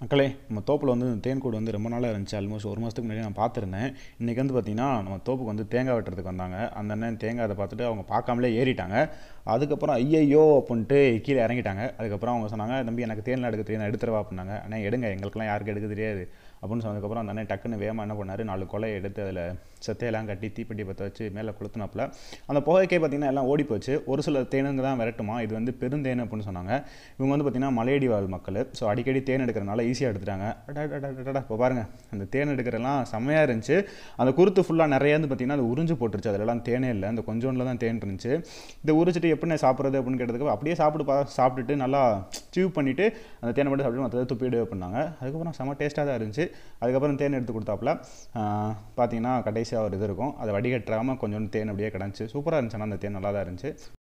மக்களே நம்ம தோப்பில் வந்து தேன்கூடு வந்து ரொம்ப நாளாக இருந்துச்சு ஆல்மோஸ்ட் ஒரு மாதத்துக்கு முன்னாடி நான் பார்த்துருந்தேன் இன்றைக்கி வந்து பார்த்திங்கன்னா நம்ம தோப்புக்கு வந்து தேங்காய் வெட்டுறதுக்கு வந்தாங்க அந்த அண்ணன் தேங்காய் அதை பார்த்துட்டு அவங்க பார்க்காமலே ஏறிட்டாங்க அதுக்கப்புறம் ஐயையோ அப்படின்ட்டு கீழே இறங்கிட்டாங்க அதுக்கப்புறம் அவங்க சொன்னாங்க தம்பி எனக்கு தேன் எடுக்க தெரியும் எடுத்துருவா அப்படின்னாங்க ஆனால் எடுங்க எங்களுக்கெல்லாம் யாருக்கு எடுக்க தெரியாது அப்படின்னு சொன்னதுக்கப்புறம் அந்த அண்ணன் டக்குன்னு வேகமாக என்ன பண்ணார் நாலு கொலை எடுத்து அதில் செத்தையெல்லாம் கட்டி தீப்பெட்டி பற்ற வச்சு மேலே கொளுத்துனாப்பில் அந்த புகைக்கே பார்த்திங்கன்னா எல்லாம் ஓடி போச்சு ஒரு சில தேனுங்க தான் விரட்டுமா இது வந்து பெருந்தேன் அப்படின்னு சொன்னாங்க இவங்க வந்து பார்த்திங்கன்னா மலையடி வாழ் மக்கள் ஸோ அடிக்கடி தேன் எடுக்கிறனால ஈஸியாக எடுத்துட்டாங்க இப்போ பாருங்கள் அந்த தேன் எடுக்கிறலாம் செம்மையாக இருந்துச்சு அந்த குருத்து ஃபுல்லாக நிறைய வந்து பார்த்திங்கன்னா அது உறிஞ்சு போட்டுருச்சு அதிலலாம் தேனே இல்லை அந்த கொஞ்சோண்டில் தான் தேன் இருந்துச்சு இதை உரிச்சிட்டு எப்படி சாப்பிட்றது அப்படின்னு கேட்டதுக்கு அப்படியே சாப்பிட்டு பா சாப்பிட்டுட்டு நல்லா சீவ் பண்ணிவிட்டு அந்த தேனை மட்டும் சாப்பிட்டு மற்றது துப்பிடு பண்ணாங்க அதுக்கப்புறம் செம்ம டேஸ்ட்டாக தான் இருந்துச்சு அதுக்கப்புறம் தேன் எடுத்து கொடுத்தாப்புல பார்த்தீங்கன்னா கடைசியாக ஒரு இது இருக்கும் அதை வடிகட்டுறாமல் கொஞ்சோண்டு தேன் அப்படியே கிடந்துச்சு சூப்பராக இருந்துச்சுன்னா அந்த தேன் நல்லா தான் இருந்துச்சு